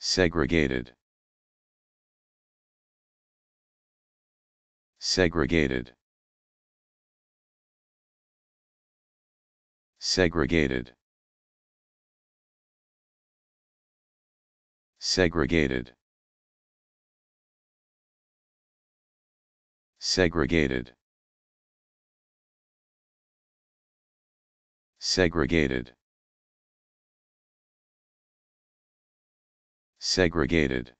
segregated segregated segregated segregated segregated segregated segregated